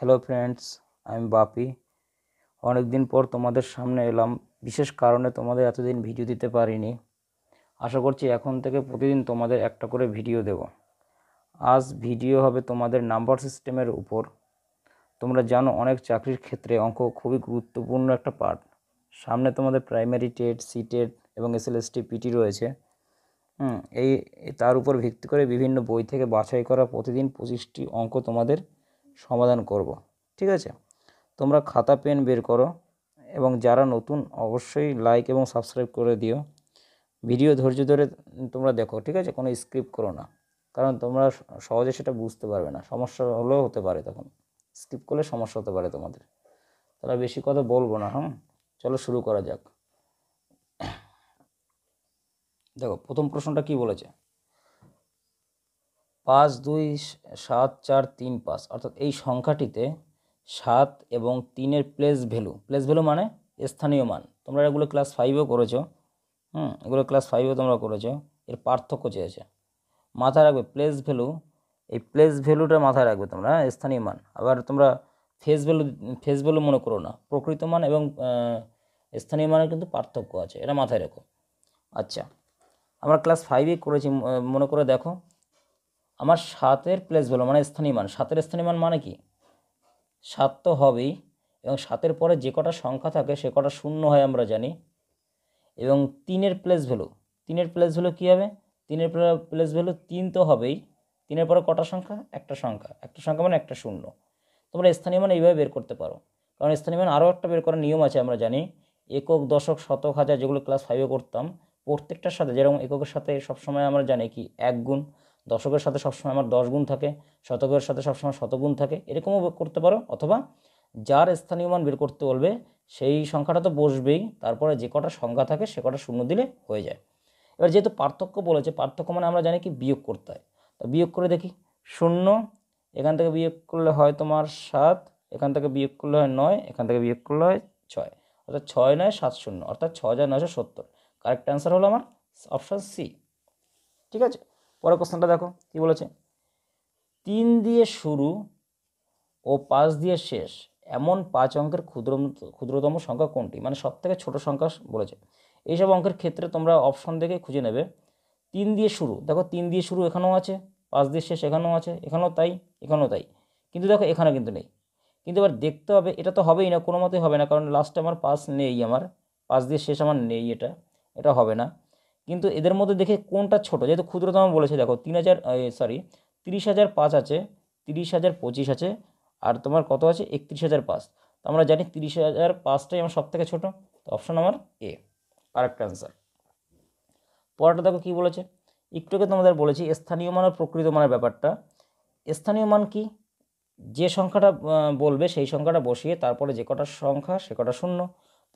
hello friends আমি বাপি অনেক দিন পর তোমাদের সামনে এলাম বিশেষ কারণে তোমাদের এতদিন ভিডিও দিতে পারিনি আশা করছি এখন থেকে প্রতিদিন তোমাদের একটা করে ভিডিও দেব আজ ভিডিও হবে তোমাদের নাম্বার সিস্টেমের উপর তোমরা জানো অনেক চাকরির ক্ষেত্রে অঙ্ক খুবই গুরুত্বপূর্ণ একটা পার্ট সামনে তোমাদের প্রাইমারি টেট সি টেট এবং এসএলএসটি পিটি রয়েছে এই তার উপর ভিত্তি করে বিভিন্ন বই থেকে বাছাই করা প্রতিদিন পঁচিশটি অঙ্ক তোমাদের সমাধান করব ঠিক আছে তোমরা খাতা পেন বের করো এবং যারা নতুন অবশ্যই লাইক এবং সাবস্ক্রাইব করে দিও ভিডিও ধৈর্য ধরে তোমরা দেখো ঠিক আছে কোনো স্ক্রিপ্ট করো না কারণ তোমরা সহজে সেটা বুঝতে পারবে না সমস্যা হলেও হতে পারে তখন স্কিপ করলে সমস্যা হতে পারে তোমাদের তাহলে বেশি কথা বলবো না হ্যাঁ চলো শুরু করা যাক দেখো প্রথম প্রশ্নটা কি বলেছে পাঁচ দুই সাত চার তিন পাঁচ অর্থাৎ এই সংখ্যাটিতে সাত এবং তিনের প্লেস ভ্যালু প্লেস ভ্যালু মানে স্থানীয় মান তোমরা এগুলো ক্লাস ফাইভেও করেছো হুম এগুলো ক্লাস ফাইভেও তোমরা করেছো এর পার্থক্য চেয়েছে মাথায় রাখবে প্লেস ভ্যালু এই প্লেস ভ্যালুটা মাথায় রাখবে তোমরা হ্যাঁ, স্থানীয় মান আবার তোমরা ফেস ভ্যালু ফেস ভ্যালু মনে করো না প্রকৃত মান এবং স্থানীয় মানের কিন্তু পার্থক্য আছে এটা মাথায় রাখো আচ্ছা আমরা ক্লাস ফাইভে করেছি মনে করে দেখো আমার সাতের প্লেস ভ্যালু মানে স্থানীয় মান সাতের স্থানীয় মান মানে কি সাত তো হবেই এবং সাতের পরে যে কটা সংখ্যা থাকে সে কটা শূন্য হয় আমরা জানি এবং তিনের প্লেস ভ্যালু তিনের প্লেস ভ্যালু কী হবে তিনের প্লেস ভ্যালু তিন তো হবেই তিনের পরে কটা সংখ্যা একটা সংখ্যা একটা সংখ্যা মানে একটা শূন্য তোমরা স্থানীয় মান এইভাবে বের করতে পারো কারণ স্থানীয় মান আরও একটা বের করার নিয়ম আছে আমরা জানি একক দশক শতক হাজার যেগুলো ক্লাস ফাইভে করতাম প্রত্যেকটার সাথে যেরকম এককের সাথে সবসময় আমরা জানি কি এক গুণ দশকের সাথে সবসময় আমার দশ গুণ থাকে শতকের সাথে সবসময় শতগুণ থাকে এরকমও করতে পারো অথবা যার স্থানীয় মান বের করতে বলবে সেই সংখ্যাটা তো বসবেই তারপরে যে কটা সংখ্যা থাকে সে কটা শূন্য দিলে হয়ে যায় এবার যেহেতু পার্থক্য বলেছে পার্থক্য মানে আমরা জানি কি বিয়োগ করতে হয় তো বিয়োগ করে দেখি শূন্য এখান থেকে বিয়োগ করলে হয় তোমার সাত এখান থেকে বিয়োগ করলে হয় নয় এখান থেকে বিয়োগ করলে হয় ছয় অর্থাৎ ছয় নয় সাত শূন্য অর্থাৎ ছ হাজার নয়শো সত্তর কারেক্ট অ্যান্সার হলো আমার অপশান সি ঠিক আছে পরের কোশ্চেনটা দেখো কি বলেছে তিন দিয়ে শুরু ও পাঁচ দিয়ে শেষ এমন পাঁচ অঙ্কের ক্ষুদ্র ক্ষুদ্রতম সংখ্যা কোনটি মানে সবথেকে ছোট সংখ্যা বলেছে এইসব অঙ্কের ক্ষেত্রে তোমরা অপশন দেখে খুঁজে নেবে তিন দিয়ে শুরু দেখো তিন দিয়ে শুরু এখানেও আছে পাঁচ দিয়ে শেষ এখানেও আছে এখানেও তাই এখানেও তাই কিন্তু দেখো এখানে কিন্তু নেই কিন্তু এবার দেখতে হবে এটা তো হবেই না কোনো মতেই হবে না কারণ লাস্টে আমার পাস নেই আমার পাঁচ দিয়ে শেষ আমার নেই এটা এটা হবে না কিন্তু এদের মধ্যে দেখে কোনটা ছোট যেহেতু ক্ষুদ্রতম বলেছে দেখো তিন হাজার সরি তিরিশ হাজার পাঁচ আছে তিরিশ হাজার পঁচিশ আছে আর তোমার কত আছে একত্রিশ হাজার পাঁচ তো আমরা জানি তিরিশ হাজার পাঁচটাই আমার থেকে ছোটো তো অপশান আমার এ আরেকটা অ্যান্সার পরেরটা দেখো কী বলেছে একটুকে তোমাদের বলেছি স্থানীয় মান প্রকৃত মানের ব্যাপারটা স্থানীয় মান কি যে সংখ্যাটা বলবে সেই সংখ্যাটা বসিয়ে তারপরে যে কটা সংখ্যা সে কটা শূন্য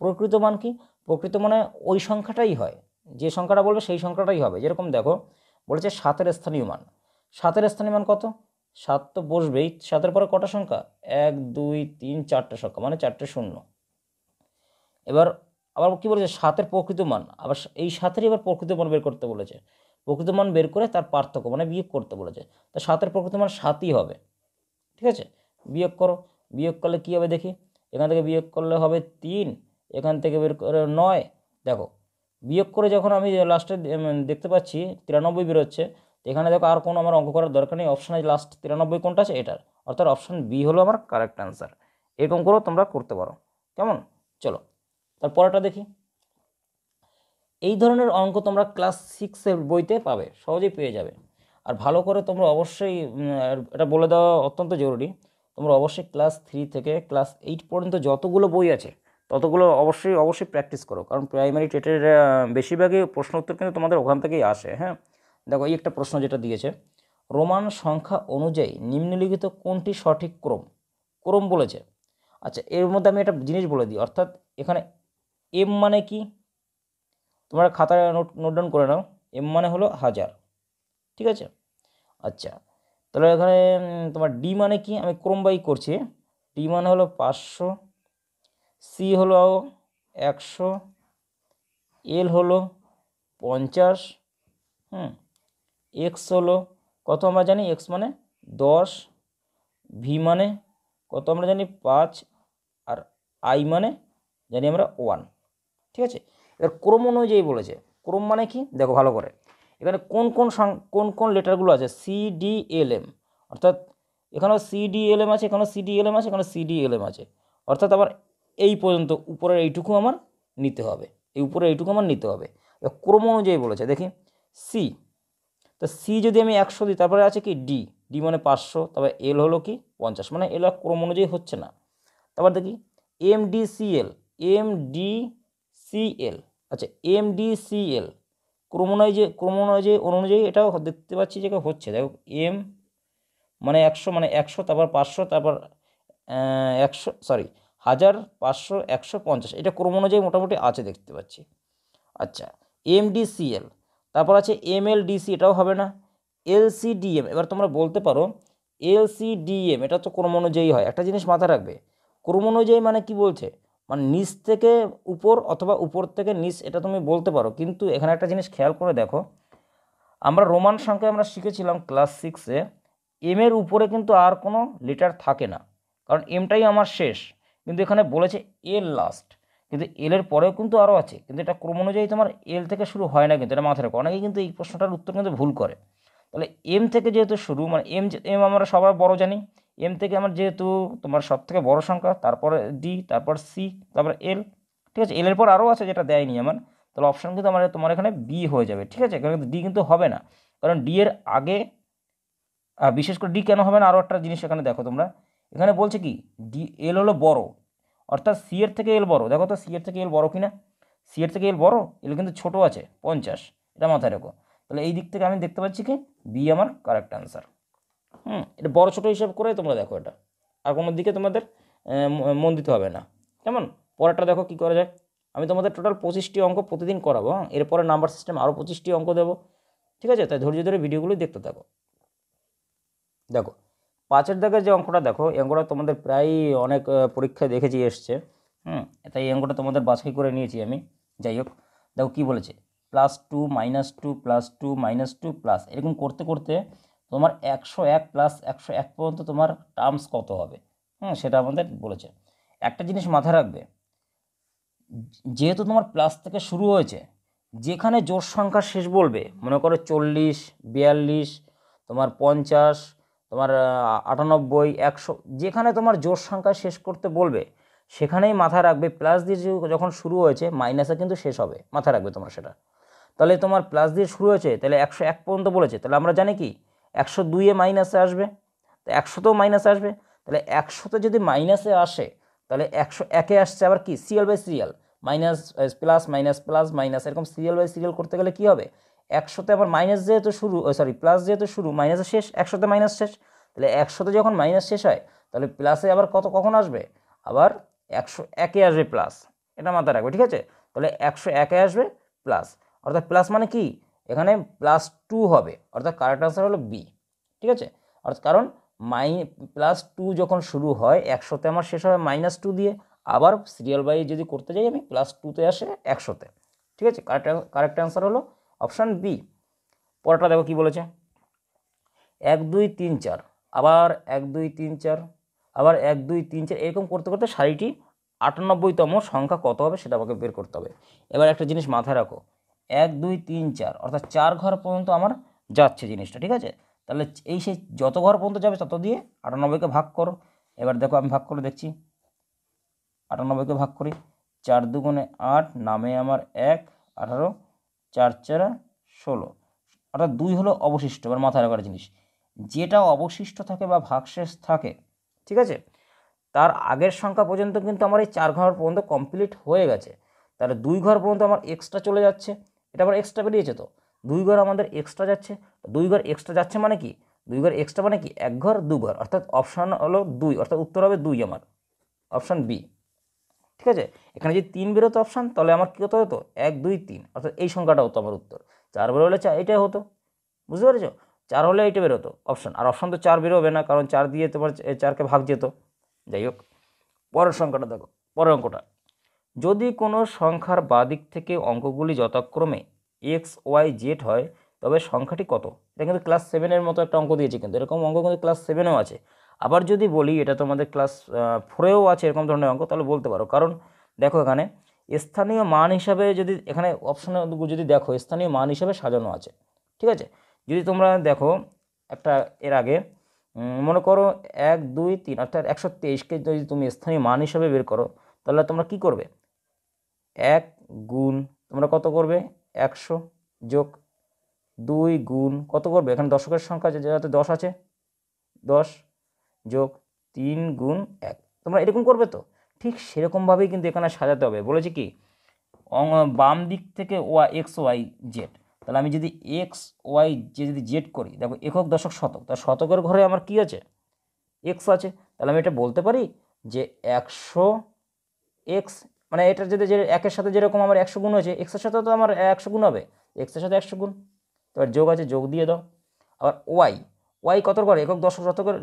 প্রকৃত মান কি প্রকৃত মানে ওই সংখ্যাটাই হয় যে সংখ্যাটা বলবে সেই সংখ্যাটাই হবে যেরকম দেখো বলেছে সাতের স্থানীয় মান সাতের স্থানীয় মান কত সাত তো বসবেই সাতের পরে কটা সংখ্যা এক দুই তিন চারটে সংখ্যা মানে চারটে শূন্য এবার আবার কী বলেছে সাতের প্রকৃত মান আবার এই সাতেরই এবার প্রকৃত মান বের করতে বলেছে প্রকৃত মান বের করে তার পার্থক্য মানে বিয়োগ করতে বলেছে তা সাতের প্রকৃত মান সাতই হবে ঠিক আছে বিয়োগ করো বিয়োগ করলে কী হবে দেখি এখান থেকে বিয়োগ করলে হবে তিন এখান থেকে বের করে নয় দেখো বিয়োগ করে যখন আমি লাস্টে দেখতে পাচ্ছি তিরানব্বই বেরোচ্ছে তো এখানে দেখো আর কোনো আমার অঙ্ক করার দরকার নেই অপশানে লাস্ট তিরানব্বই কোনটা আছে এটার অর্থাৎ অপশান বি হলো আমার কারেক্ট অ্যান্সার এরকম করেও তোমরা করতে পারো কেমন চলো তারপরেটা দেখি এই ধরনের অঙ্ক তোমরা ক্লাস সিক্সের বইতে পাবে সহজেই পেয়ে যাবে আর ভালো করে তোমরা অবশ্যই এটা বলে দেওয়া অত্যন্ত জরুরি তোমরা অবশ্যই ক্লাস থ্রি থেকে ক্লাস এইট পর্যন্ত যতগুলো বই আছে ততগুলো অবশ্যই অবশ্যই প্র্যাকটিস করো কারণ প্রাইমারি টেটের বেশিরভাগই প্রশ্ন উত্তর কিন্তু তোমাদের ওখান থেকেই আসে হ্যাঁ দেখো এই একটা প্রশ্ন যেটা দিয়েছে রোমান সংখ্যা অনুযায়ী নিম্নলিখিত কোনটি সঠিক ক্রম ক্রম বলেছে আচ্ছা এর মধ্যে আমি একটা জিনিস বলে দিই অর্থাৎ এখানে এম মানে কি তোমার খাতায় নোট নোট ডাউন করে নাও এম মানে হলো হাজার ঠিক আছে আচ্ছা তাহলে এখানে তোমার ডি মানে কি আমি ক্রম বাই করছি ডি মানে হলো পাঁচশো সি হলো একশো এল হলো পঞ্চাশ হুম এক্স হলো কত আমরা জানি এক্স মানে দশ ভি মানে কত আমরা জানি পাঁচ আর আই মানে জানি আমরা ওয়ান ঠিক আছে এবার ক্রম অনুযায়ী বলেছে ক্রম মানে কি দেখো ভালো করে এখানে কোন কোন কোন কোন লেটারগুলো আছে সি ডি এল এম অর্থাৎ এখানেও সি ডি এল এম আছে এখানেও সি ডি এল এম আছে এখানে সি ডি এল এম আছে অর্থাৎ আবার এই পর্যন্ত উপরের এইটুকু আমার নিতে হবে এই উপরে এইটুকু আমার নিতে হবে ক্রম অনুযায়ী বলেছে দেখি সি তো সি যদি আমি একশো দিই তারপরে আছে কি ডি ডি মানে পাঁচশো তারপরে এল হলো কি পঞ্চাশ মানে এল ক্রম অনুযায়ী হচ্ছে না তারপর দেখি M D C L M D C L আচ্ছা এম ডি সি এল ক্রম অনুযায়ী ক্রম অনুযায়ী অনুযায়ী এটাও দেখতে পাচ্ছি যে হচ্ছে দেখো এম মানে একশো মানে একশো তারপর পাঁচশো তারপর একশো সরি হাজার পাঁচশো একশো পঞ্চাশ এটা ক্রম অনুযায়ী মোটামুটি আছে দেখতে পাচ্ছি আচ্ছা এমডিসিএল তারপর আছে এমএলডিসি এটাও হবে না এলসিডিএম এবার তোমরা বলতে পারো এলসিডিএম এটা তো ক্রম অনুযায়ী হয় একটা জিনিস মাথায় রাখবে ক্রম অনুযায়ী মানে কি বলছে মানে নিচ থেকে উপর অথবা উপর থেকে নিচ এটা তুমি বলতে পারো কিন্তু এখানে একটা জিনিস খেয়াল করে দেখো আমরা রোমান সংখ্যায় আমরা শিখেছিলাম ক্লাস সিক্সে এম এর উপরে কিন্তু আর কোনো লেটার থাকে না কারণ এমটাই আমার শেষ কিন্তু এখানে বলেছে এল লাস্ট কিন্তু এলের পরেও কিন্তু আরও আছে কিন্তু এটা ক্রম অনুযায়ী তোমার এল থেকে শুরু হয় না কিন্তু এটা মাথায় রাখো অনেকেই কিন্তু এই প্রশ্নটার উত্তর কিন্তু ভুল করে তাহলে এম থেকে যেহেতু শুরু মানে এম এম আমরা সবার বড় জানি এম থেকে আমার যেহেতু তোমার সব থেকে বড় সংখ্যা তারপরে ডি তারপর সি তারপরে এল ঠিক আছে এলের পর আরও আছে যেটা দেয়নি আমার তাহলে অপশান কিন্তু আমার তোমার এখানে বি হয়ে যাবে ঠিক আছে কারণ ডি কিন্তু হবে না কারণ ডি এর আগে বিশেষ করে ডি কেন হবে না আরও একটা জিনিস এখানে দেখো তোমরা এখানে বলছে কি ডি এল হলো বড় অর্থাৎ সি এর থেকে এল বড় দেখো তো সি এর থেকে এল বড় কিনা সি এর থেকে এল বড় এল কিন্তু ছোট আছে পঞ্চাশ এটা মাথায় রেখো তাহলে এই দিক থেকে আমি দেখতে পাচ্ছি কি বি আমার কারেক্ট আনসার হুম এটা বড় ছোটো হিসাব করে তোমরা দেখো এটা আর কোনো দিকে তোমাদের মন দিতে হবে না কেমন পরেরটা দেখো কি করা যায় আমি তোমাদের টোটাল পঁচিশটি অঙ্ক প্রতিদিন করাবো হ্যাঁ এরপরে নাম্বার সিস্টেম আরও পঁচিশটি অঙ্ক দেবো ঠিক আছে তাই ধৈর্য ধরে ভিডিওগুলো দেখতে থাকো দেখো পাঁচের দাগের যে অঙ্কটা দেখো অঙ্কটা তোমাদের প্রায় অনেক পরীক্ষায় দেখেছি এসছে হুম তাই এই অঙ্কটা তোমাদের বাছাই করে নিয়েছি আমি যাই হোক দেখো কী বলেছে plus two minus two plus two minus two plus এরকম করতে করতে তোমার একশো এক প্লাস একশো এক পর্যন্ত তোমার টার্মস কত হবে হুম সেটা আমাদের বলেছে একটা জিনিস মাথায় রাখবে যেহেতু তোমার প্লাস থেকে শুরু হয়েছে যেখানে জোর সংখ্যা শেষ বলবে মনে করো চল্লিশ বিয়াল্লিশ তোমার পঞ্চাশ তোমার আটানব্বই একশো যেখানে তোমার জোর সংখ্যা শেষ করতে বলবে সেখানেই মাথা রাখবে প্লাস দিয়ে যখন শুরু হয়েছে মাইনাসে কিন্তু শেষ হবে মাথা রাখবে তোমার সেটা তাহলে তোমার প্লাস দিয়ে শুরু হয়েছে তাহলে একশো এক পর্যন্ত বলেছে তাহলে আমরা জানি কি একশো দুইয়ে মাইনাসে আসবে তো একশোতেও মাইনাসে আসবে তাহলে একশোতে যদি মাইনাসে আসে তাহলে একশো একে আসছে আবার কি serial by serial minus plus minus plus minus এরকম সিরিয়াল বাই সিরিয়াল করতে গেলে কী হবে একশোতে আবার মাইনাস যেহেতু শুরু সরি প্লাস যেহেতু শুরু মাইনাসে শেষ একশোতে মাইনাস শেষ তাহলে একশোতে যখন মাইনাস শেষ হয় তাহলে প্লাসে আবার কত কখন আসবে আবার একশো একে আসবে প্লাস এটা মাথায় রাখবে ঠিক আছে তাহলে একশো একে আসবে প্লাস অর্থাৎ প্লাস মানে কি এখানে প্লাস টু হবে অর্থাৎ কারেক্ট আনসার হলো বি ঠিক আছে অর্থাৎ কারণ মাই প্লাস টু যখন শুরু হয় একশোতে আমার শেষ হবে মাইনাস টু দিয়ে আবার সিরিয়াল বাই যদি করতে যাই আমি প্লাস টুতে আসে একশোতে ঠিক আছে কারেক্ট কারেক্ট অ্যান্সার হলো অপশান বি পরটা দেখো কি বলেছে এক দুই তিন চার আবার এক দুই তিন চার আবার এক দুই তিন চার এরকম করতে করতে শাড়িটি আটানব্বইতম সংখ্যা কত হবে সেটা আমাকে বের করতে হবে এবার একটা জিনিস মাথায় রাখো এক দুই তিন চার অর্থাৎ চার ঘর পর্যন্ত আমার যাচ্ছে জিনিসটা ঠিক আছে তাহলে এই সেই যত ঘর পর্যন্ত যাবে তত দিয়ে আটানব্বইকে ভাগ করো এবার দেখো আমি ভাগ করে দেখছি আটানব্বইকে ভাগ করি চার দুগুণে আট নামে আমার এক আঠারো চার চারা ষোলো অর্থাৎ দুই হলো অবশিষ্ট মানে মাথায় রাখার জিনিস যেটা অবশিষ্ট থাকে বা ভাগশেষ থাকে ঠিক আছে তার আগের সংখ্যা পর্যন্ত কিন্তু আমার এই চার ঘর পর্যন্ত কমপ্লিট হয়ে গেছে তাহলে দুই ঘর পর্যন্ত আমার এক্সট্রা চলে যাচ্ছে এটা আমার এক্সট্রা বেরিয়েছে তো দুই ঘর আমাদের এক্সট্রা যাচ্ছে দুই ঘর এক্সট্রা যাচ্ছে মানে কি দুই ঘর এক্সট্রা মানে কি এক ঘর দু ঘর অর্থাৎ অপশান হলো দুই অর্থাৎ উত্তর হবে দুই আমার অপশান বি ঠিক আছে এখানে যদি তিন বেরোতো অপশান তাহলে আমার কত হতো এক দুই তিন অর্থাৎ এই সংখ্যাটা হতো আমার উত্তর চার হলে চার এটাই হতো বুঝতে পেরেছো চার হলে এইটা বেরোতো অপশান আর অপশান তো চার বেরোবে না কারণ চার দিয়ে তোমার চারকে ভাগ যেত যাই হোক পরের সংখ্যাটা দেখো পরের অঙ্কটা যদি কোনো সংখ্যার বাদিক থেকে অঙ্কগুলি যথাক্রমে এক্স ওয়াই জেড হয় তবে সংখ্যাটি কত এটা কিন্তু ক্লাস সেভেনের মতো একটা অঙ্ক দিয়েছে কিন্তু এরকম অঙ্ক কিন্তু ক্লাস সেভেনেও আছে আবার যদি বলি এটা তোমাদের ক্লাস ফোরেও আছে এরকম ধরনের অঙ্ক তাহলে বলতে পারো কারণ দেখো এখানে স্থানীয় মান হিসাবে যদি এখানে অপশানে যদি দেখো স্থানীয় মান হিসাবে সাজানো আছে ঠিক আছে যদি তোমরা দেখো একটা এর আগে মনে করো এক দুই তিন অর্থাৎ একশো তেইশকে যদি তুমি স্থানীয় মান হিসাবে বের করো তাহলে তোমরা কি করবে এক গুণ তোমরা কত করবে একশো যোগ দুই গুণ কত করবে এখানে দশকের সংখ্যা যাতে দশ আছে দশ যোগ তিন গুণ এক তোমরা এরকম করবে তো ঠিক সেরকমভাবেই কিন্তু এখানে সাজাতে হবে বলেছে কি বাম দিক থেকে ওয়া এক্স ওয়াই জেড তাহলে আমি যদি এক্স ওয়াই যে যদি জেড করি দেখো একক দশক শতক তা শতকের ঘরে আমার কি আছে এক্স আছে তাহলে আমি এটা বলতে পারি যে একশো এক্স মানে এটা যদি যে একের সাথে যেরকম আমার একশো গুণ হয়েছে এক্সের সাথে তো আমার একশো গুণ হবে এক্সের সাথে একশো গুণ তো যোগ আছে যোগ দিয়ে দাও আবার ওয়াই ওয়াই কতর ঘরে একক দশক শতকের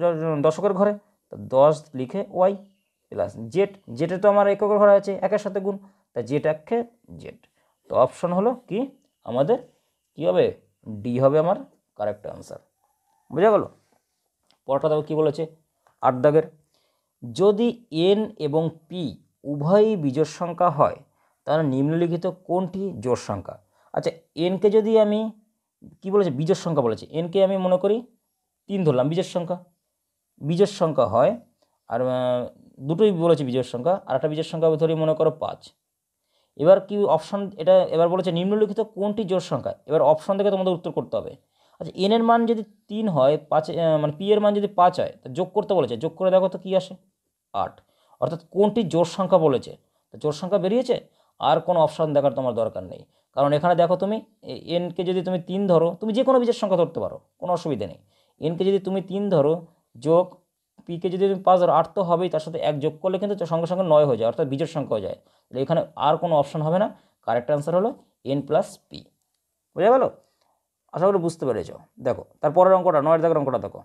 দশকের ঘরে তো দশ লিখে ওয়াই প্লাস জেড জেটে তো আমার একক ঘরে আছে একের সাথে গুণ তা জেট একে জেড তো অপশন হলো কি আমাদের কি হবে ডি হবে আমার কারেক্ট আনসার বুঝা গেল পরটা দেখো কী বলেছে আট দাগের যদি এন এবং পি উভয়ই বিজোর সংখ্যা হয় তাহলে নিম্নলিখিত কোনটি জোর সংখ্যা আচ্ছা এনকে যদি আমি কি বলেছে বিজোর সংখ্যা বলেছে এনকে আমি মনে করি তিন ধরলাম বীজের সংখ্যা বীজের সংখ্যা হয় আর দুটোই বলেছে বীজের সংখ্যা আর একটা বীজের সংখ্যা ধরি মনে করো পাঁচ এবার কি অপশান এটা এবার বলেছে নিম্নলিখিত কোনটি জোর সংখ্যা এবার অপশান থেকে তোমাদের উত্তর করতে হবে আচ্ছা এন এর মান যদি তিন হয় পাঁচ মানে পি এর মান যদি পাঁচ হয় তা যোগ করতে বলেছে যোগ করে দেখো তো কী আসে আট অর্থাৎ কোনটি জোর সংখ্যা বলেছে তো জোর সংখ্যা বেরিয়েছে আর কোনো অপশান দেখার তোমার দরকার নেই কারণ এখানে দেখো তুমি এনকে যদি তুমি তিন ধরো তুমি যে কোনো বীজের সংখ্যা ধরতে পারো কোনো অসুবিধা নেই এনকে যদি তুমি তিন ধরো যোগ পিকে যদি তুমি পাঁচ ধরো আট তো হবেই তার সাথে এক যোগ করলে কিন্তু সঙ্গে সঙ্গে নয় হয়ে যায় অর্থাৎ বীজের সংখ্যা হয়ে যায় তাহলে এখানে আর কোনো অপশন হবে না কারেক্ট অ্যান্সার হলো এন প্লাস পি বোঝা গেল আশা করি বুঝতে পেরেছ দেখো তার পরের অঙ্কটা নয়ের দাগের অঙ্কটা দেখো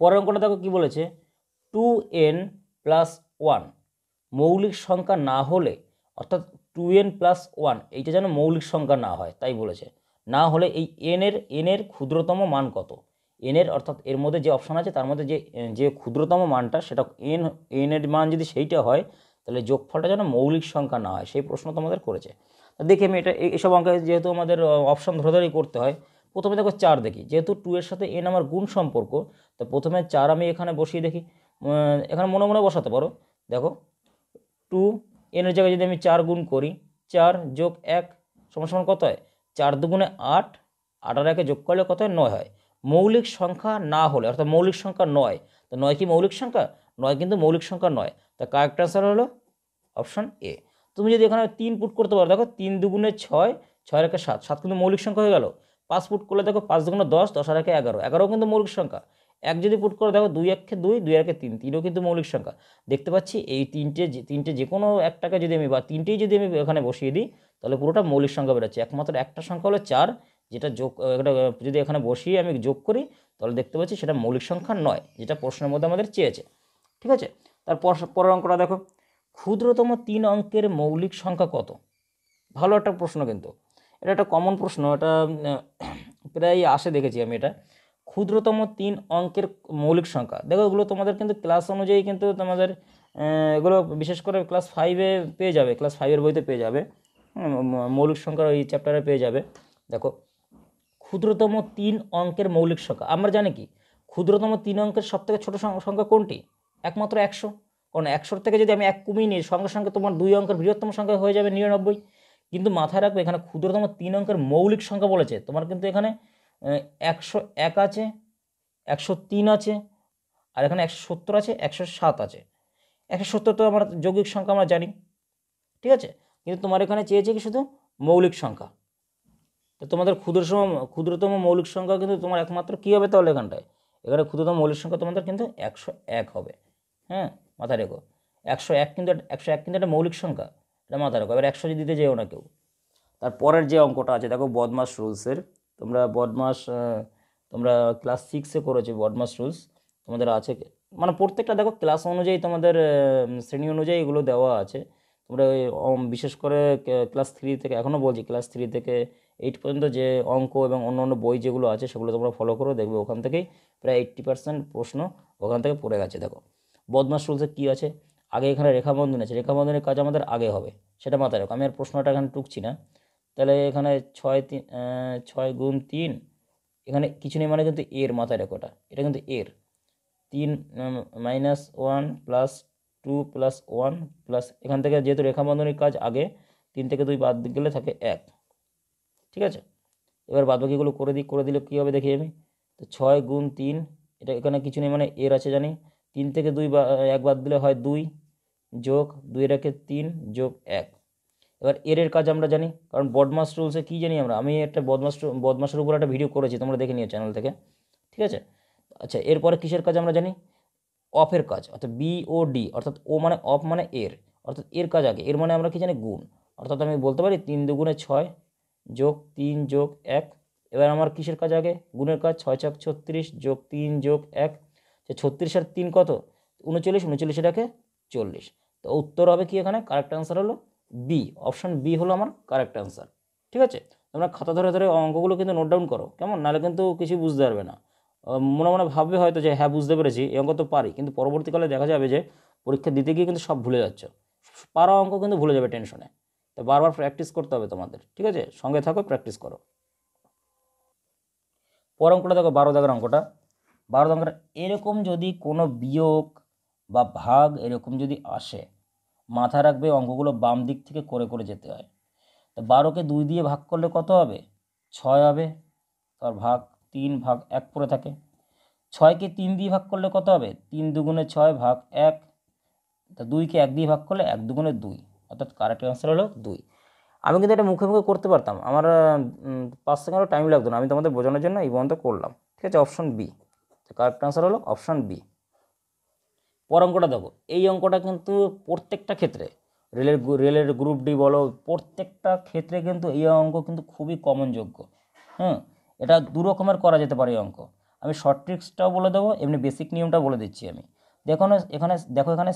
পরের অঙ্কটা দেখো কী বলেছে টু এন প্লাস ওয়ান মৌলিক সংখ্যা না হলে অর্থাৎ টু এন প্লাস ওয়ান এইটা যেন মৌলিক সংখ্যা না হয় তাই বলেছে না হলে এই এনের এনের ক্ষুদ্রতম মান কত এনের অর্থাৎ এর মধ্যে যে অপশান আছে তার মধ্যে যে যে ক্ষুদ্রতম মানটা সেটা এন এনের মান যদি সেইটা হয় তাহলে যোগফলটা যেন মৌলিক সংখ্যা না হয় সেই প্রশ্ন তোমাদের করেছে দেখি আমি এটা এসব অঙ্কে যেহেতু আমাদের অপশান ধরাধরি করতে হয় প্রথমে দেখো চার দেখি যেহেতু টু এর সাথে এন আমার গুণ সম্পর্ক তো প্রথমে চার আমি এখানে বসিয়ে দেখি এখানে মনে মনে বসাতে পারো দেখো টু এনের জায়গায় যদি আমি চার গুণ করি চার যোগ এক সমান সমান কত হয় চার দুগুণে আট আট আর একে যোগ করলে কত হয় নয় হয় মৌলিক সংখ্যা না হলে অর্থাৎ মৌলিক সংখ্যা নয় তো নয় কি মৌলিক সংখ্যা নয় কিন্তু মৌলিক সংখ্যা নয় তা কারেক্ট অ্যান্সার হলো অপশান এ তুমি যদি এখানে তিন পুট করতে পারো দেখো তিন দুগুণে ছয় ছয় রেখে সাত সাত কিন্তু মৌলিক সংখ্যা হয়ে গেল পাঁচ পুট করলে দেখো পাঁচ দুগুণে দশ দশ আর এগারো এগারো কিন্তু মৌলিক সংখ্যা এক যদি পুট করে দেখো দুই একে দুই দুই একে তিন তিনও কিন্তু মৌলিক সংখ্যা দেখতে পাচ্ছি এই তিনটে তিনটে যে কোনো একটাকে যদি আমি বা তিনটেই যদি আমি এখানে বসিয়ে দিই তাহলে পুরোটা মৌলিক সংখ্যা বেড়েছে একমাত্র একটা সংখ্যা হলো চার যেটা যোগ এটা যদি এখানে বসিয়ে আমি যোগ করি তাহলে দেখতে পাচ্ছি সেটা মৌলিক সংখ্যা নয় যেটা প্রশ্নের মধ্যে আমাদের চেয়েছে ঠিক আছে তার পরের অঙ্কটা দেখো ক্ষুদ্রতম তিন অঙ্কের মৌলিক সংখ্যা কত ভালো একটা প্রশ্ন কিন্তু এটা একটা কমন প্রশ্ন এটা প্রায় আসে দেখেছি আমি এটা ক্ষুদ্রতম তিন অঙ্কের মৌলিক সংখ্যা দেখো এগুলো তোমাদের কিন্তু ক্লাস অনুযায়ী কিন্তু তোমাদের এগুলো বিশেষ করে ক্লাস ফাইভে পেয়ে যাবে ক্লাস ফাইভের বইতে পেয়ে যাবে মৌলিক সংখ্যার ওই চ্যাপ্টারে পেয়ে যাবে দেখো ক্ষুদ্রতম তিন অঙ্কের মৌলিক সংখ্যা আমরা জানি কি ক্ষুদ্রতম তিন অঙ্কের সবথেকে ছোট সংখ্যা কোনটি একমাত্র একশো কারণ একশোর থেকে যদি আমি এক কমিয়ে নিই সঙ্গে সঙ্গে তোমার দুই অঙ্কের বৃহত্তম সংখ্যা হয়ে যাবে নিরানব্বই কিন্তু মাথায় রাখবে এখানে ক্ষুদ্রতম তিন অঙ্কের মৌলিক সংখ্যা বলেছে তোমার কিন্তু এখানে একশো এক আছে একশো তিন আছে আর এখানে একশো সত্তর আছে একশো সাত আছে একশো সত্তর তো আমার যৌগিক সংখ্যা আমরা জানি ঠিক আছে কিন্তু তোমার এখানে চেয়েছে কি শুধু মৌলিক সংখ্যা তো তোমাদের ক্ষুদ্রতম ক্ষুদ্রতম মৌলিক সংখ্যা কিন্তু তোমার একমাত্র কী হবে তাহলে এখানটায় এখানে ক্ষুদ্রতম মৌলিক সংখ্যা তোমাদের কিন্তু একশো এক হবে হ্যাঁ মাথা রেখো একশো এক কিন্তু একশো এক কিন্তু একটা মৌলিক সংখ্যা এটা মাথা রেখো এবার একশো যদি দিতে যেও না কেউ তারপরের যে অঙ্কটা আছে দেখো বদমাস রুলসের তোমরা বদমাস তোমরা ক্লাস সিক্সে করেছো বদমাস রুলস তোমাদের আছে মানে প্রত্যেকটা দেখো ক্লাস অনুযায়ী তোমাদের শ্রেণী অনুযায়ী এগুলো দেওয়া আছে তোমরা বিশেষ করে ক্লাস থ্রি থেকে এখনও বলছি ক্লাস থ্রি থেকে এইট পর্যন্ত যে অঙ্ক এবং অন্য অন্য বই যেগুলো আছে সেগুলো তোমরা ফলো করো দেখবে ওখান থেকেই প্রায় এইট্টি পার্সেন্ট প্রশ্ন ওখান থেকে পড়ে গেছে দেখো বদমাস রুলসে কী আছে আগে এখানে রেখাবন্ধন আছে রেখাবন্ধনের কাজ আমাদের আগে হবে সেটা মাথায় রাখো আমি আর প্রশ্নটা এখানে টুকছি না তাহলে এখানে ছয় তিন ছয় গুণ তিন এখানে কিছু নেই মানে কিন্তু এর মাথায় রেখোটা এটা কিন্তু এর তিন minus one plus two plus one plus এখান থেকে যেহেতু রেখাবন্ধনের কাজ আগে তিন থেকে দুই বাদ গেলে থাকে এক ঠিক আছে এবার বাদবাকিগুলো করে দিই করে দিলে কী হবে দেখি আমি তো ছয় গুণ তিন এটা এখানে কিছু নেই মানে এর আছে জানি তিন থেকে দুই বা এক বাদ দিলে হয় দুই যোগ দুই রেখে তিন যোগ এক এবার এর এর কাজ আমরা জানি কারণ বদমাস রুলসে কী জানি আমরা আমি একটা বদমাস বদমাসের উপর একটা ভিডিও করেছি তোমরা দেখে নিও চ্যানেল থেকে ঠিক আছে আচ্ছা এরপরে কিসের কাজ আমরা জানি অফের কাজ অর্থাৎ বি ও ডি অর্থাৎ ও মানে অফ মানে এর অর্থাৎ এর কাজ আগে এর মানে আমরা কী জানি গুণ অর্থাৎ আমি বলতে পারি তিন দুগুণে ছয় যোগ তিন যোগ এক এবার আমার কিসের কাজ আগে গুণের কাজ ছয় চাক ছত্রিশ যোগ তিন যোগ এক ছত্রিশ আর তিন কত উনচল্লিশ উনচল্লিশ এটাকে চল্লিশ তো উত্তর হবে কি এখানে কারেক্ট অ্যান্সার হলো বি অপশান বি হলো আমার কারেক্ট অ্যান্সার ঠিক আছে তোমরা খাতা ধরে ধরে অঙ্কগুলো কিন্তু নোট ডাউন করো কেমন নাহলে কিন্তু কিছু বুঝতে পারবে না মনে মনে ভাববে হয়তো যে হ্যাঁ বুঝতে পেরেছি এই অঙ্ক তো পারি কিন্তু পরবর্তীকালে দেখা যাবে যে পরীক্ষা দিতে গিয়ে কিন্তু সব ভুলে যাচ্ছ পারা অঙ্ক কিন্তু ভুলে যাবে টেনশনে তো বারবার প্র্যাকটিস করতে হবে তোমাদের ঠিক আছে সঙ্গে থাকো প্র্যাকটিস করো পর অঙ্কটা দেখো বারো দাগের অঙ্কটা বারো দাগের এরকম যদি কোনো বিয়োগ বা ভাগ এরকম যদি আসে মাথা রাখবে অঙ্কগুলো বাম দিক থেকে করে করে যেতে হয় তো বারোকে দুই দিয়ে ভাগ করলে কত হবে ছয় হবে তার ভাগ তিন ভাগ এক পরে থাকে ছয়কে তিন দিয়ে ভাগ করলে কত হবে তিন দুগুণে ছয় ভাগ এক তা দুইকে এক দিয়ে ভাগ করলে এক দুগুণে দুই অর্থাৎ কারেক্ট অ্যান্সার হলো দুই আমি কিন্তু এটা মুখে মুখে করতে পারতাম আমার পাঁচ সেকেন্ডও টাইম লাগতো না আমি তোমাদের বোঝানোর জন্য এই পর্যন্ত করলাম ঠিক আছে অপশন বি কারেক্ট অ্যান্সার হলো অপশন বি পর অঙ্কটা দেখো এই অঙ্কটা কিন্তু প্রত্যেকটা ক্ষেত্রে রেলের রেলের গ্রুপ ডি বলো প্রত্যেকটা ক্ষেত্রে কিন্তু এই অঙ্ক কিন্তু খুবই কমনযোগ্য হ্যাঁ এটা দু রকমের করা যেতে পারে এই অঙ্ক আমি শর্ট ট্রিক্সটাও বলে দেবো এমনি বেসিক নিয়মটা বলে দিচ্ছি আমি দেখো এখানে দেখো এখানে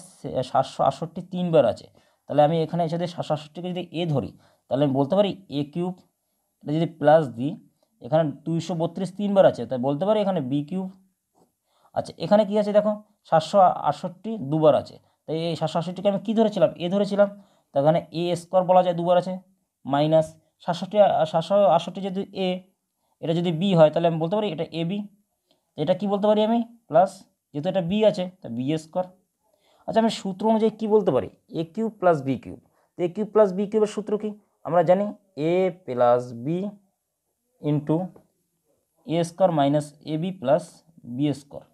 সাতশো আটষট্টি তিনবার আছে তাহলে আমি এখানে যদি সাতষট্টিকে যদি এ ধরি তাহলে আমি বলতে পারি এ কিউব এটা যদি প্লাস দিই এখানে দুইশো বত্রিশ তিনবার আছে তাই বলতে পারি এখানে বি কিউব আচ্ছা এখানে কি আছে দেখো সাতশো আটষট্টি দুবার আছে তাই এই সাতশো আটষট্টিকে আমি কী ধরেছিলাম এ ধরেছিলাম তো এখানে এ স্কোয়ার বলা যায় দুবার আছে মাইনাস সাতষট্টি সাতশো আটষট্টি যদি এ এটা যদি বি হয় তাহলে আমি বলতে পারি এটা এ বি এটা কি বলতে পারি আমি প্লাস যেহেতু এটা বি আছে তা বি স্কোয়ার আচ্ছা আমি সূত্র অনুযায়ী কী বলতে পারি A cube plus B cube তো এ কিউব প্লাস বি কিউবের সূত্র কী আমরা জানি A plus B into A square minus A B plus B square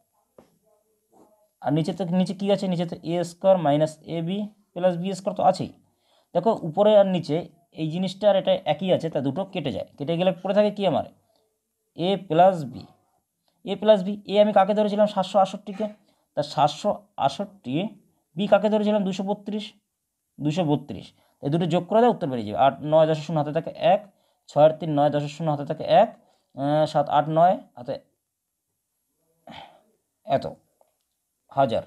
আর নিচে তো নিচে কী আছে নিচে তো A square minus A B plus B square তো আছেই দেখো উপরে আর নিচে এই জিনিসটা আর এটা একই আছে তা দুটো কেটে যায় কেটে গেলে পড়ে থাকে কি আমার A plus B A plus B A আমি কাকে ধরেছিলাম সাতশো আষট্টিকে তা সাতশো আষট্টি বি কাকে ধরেছিলাম দুশো বত্রিশ দুশো বত্রিশ এই দুটো যোগ করে দেয় উত্তর বেরিয়ে যাবে আট নয় দশ শূন্য হাতে থাকে এক ছয় আট তিন নয় দশ শূন্য হাতে থাকে এক সাত আট নয় হাতে এত হাজার